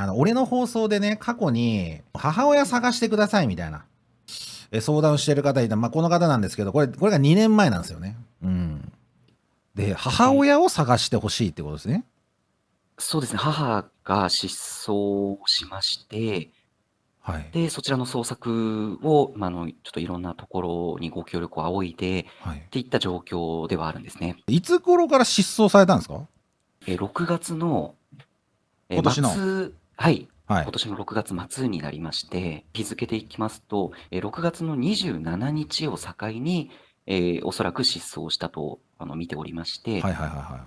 あの、俺の放送でね、過去に、母親探してくださいみたいな、え相談してる方いた。まあ、この方なんですけど、これ、これが2年前なんですよね。うん。で、母親を探してほしいってことですね。そうですね。母が失踪しまして、はい、で、そちらの捜索を、まあの、ちょっといろんなところにご協力を仰いで、はい、っていった状況ではあるんですね。いつ頃から失踪されたんですかえ6月の今年のはい。はい、今年の6月末になりまして、日付でいきますと、6月の27日を境に、えー、おそらく失踪したとあの見ておりまして。はいはいはいはい。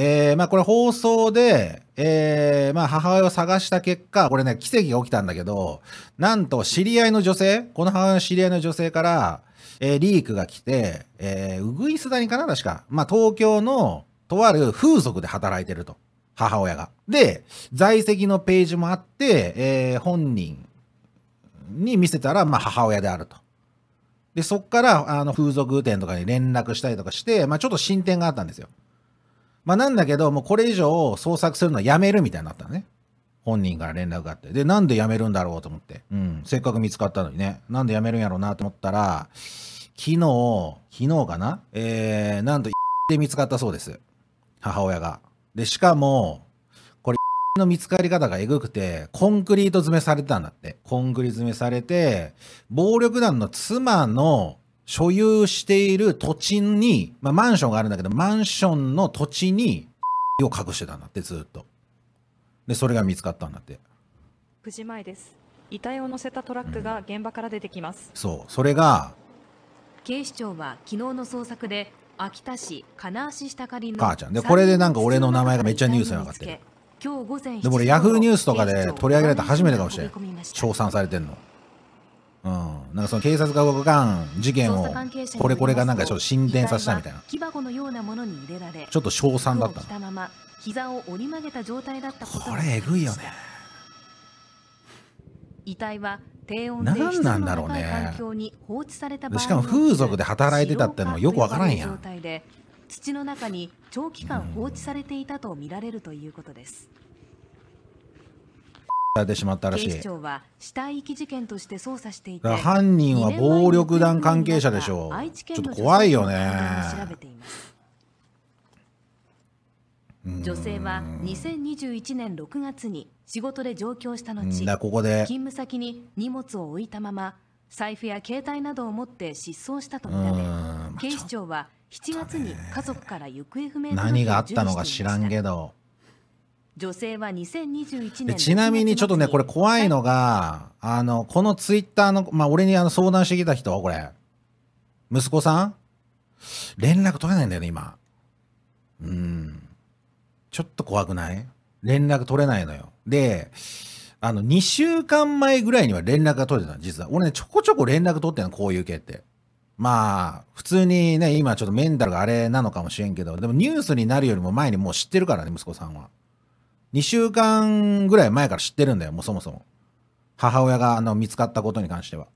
えー、まあこれ放送で、えー、まあ母親を探した結果、これね、奇跡が起きたんだけど、なんと知り合いの女性、この母親の知り合いの女性から、えー、リークが来て、えー、うぐいす谷かな確か。まあ東京のとある風俗で働いてると。母親が。で、在籍のページもあって、えー、本人に見せたら、まあ、母親であると。で、そっから、あの、風俗店とかに連絡したりとかして、まあ、ちょっと進展があったんですよ。まあ、なんだけど、もうこれ以上捜索するのはやめるみたいになったのね。本人から連絡があって。で、なんでやめるんだろうと思って。うん、せっかく見つかったのにね。なんでやめるんやろうなと思ったら、昨日、昨日かなえー、なんと、で見つかったそうです。母親が。で、しかも、これ、の見つかり方がえぐくて、コンクリート詰めされてたんだって。コンクリ詰めされて、暴力団の妻の所有している土地に、まあ、マンションがあるんだけど、マンションの土地に、を隠してたんだって、ずっと。で、それが見つかったんだって。9時前です。遺体を乗せたトラックが現場から出てきます。うん、そう、それが、警視庁は昨日の捜索で秋田市金足下かりの母ちゃんでこれでなんか俺の名前がめっちゃニュースに上がってる今日午前でも俺ヤフーニュースとかで取り上げられた初めてかもしれん称賛されてんのうん、なんかその警察が動かん事件をこれこれがなんかちょっと進展させたみたいなちょっと称賛だったのたま膝を折り曲げた状態だったこれえぐいよね遺体は低温で何なんだろうね環境に放置された場合しかも風俗で働いてたってのもよくわからんやん状態で土の中に長期間放置されていたと見られるということです、され警視庁は死体遺棄事件として捜査していて犯人は暴力団関係者でしょうちょっと怖いよね調べています女性は2021年6月に仕事で上京した後勤務先に荷物を置いたまま財布や携帯などを持って失踪したとみられ警視庁は7月に家族から行方不明何があったのか知らんけど女性は2021年ちなみにちょっとねこれ怖いのがあのこのツイッターの、まあ、俺にあの相談してきた人これ息子さん連絡取れないんだよね今うんちょっと怖くない連絡取れないのよ。で、あの、2週間前ぐらいには連絡が取れてた実は。俺ね、ちょこちょこ連絡取ってんの、こういう系って。まあ、普通にね、今ちょっとメンタルがあれなのかもしれんけど、でもニュースになるよりも前にもう知ってるからね、息子さんは。2週間ぐらい前から知ってるんだよ、もうそもそも。母親があの見つかったことに関しては。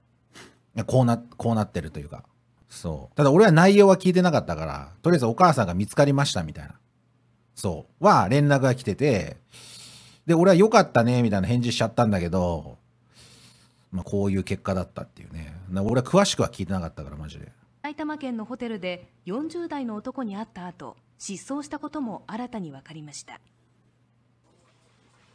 こうな、こうなってるというか。そう。ただ俺は内容は聞いてなかったから、とりあえずお母さんが見つかりましたみたいな。そう、は連絡が来てて、で、俺は良かったね、みたいな返事しちゃったんだけど、まあ、こういう結果だったっていうね。な俺は詳しくは聞いてなかったから、マジで。埼玉県のホテルで40代の男に会った後、失踪したことも新たに分かりました。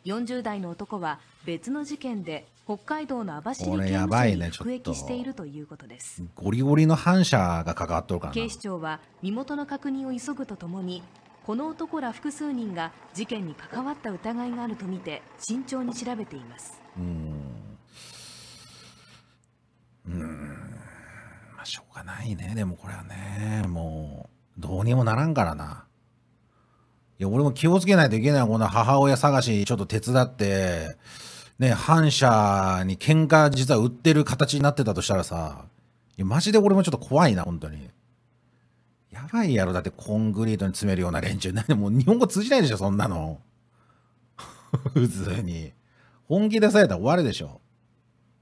40代の男は別の事件で北海道の網走刑に服役しているということです、ゴリゴリの反射が関わっとるから警視庁は身元の確認を急ぐとともにこの男ら複数人が事件に関わった疑いがあるとみて慎重に調べていますうんうんまあしょうがないねでもこれはねもうどうにもならんからないや俺も気をつけないといけないこの母親探しちょっと手伝ってね反社に喧嘩実は売ってる形になってたとしたらさいやマジで俺もちょっと怖いな本当に。やばいやろ。だってコンクリートに詰めるような連中。なんでもう日本語通じないでしょ、そんなの。普通に。本気出されたら終わるでしょ。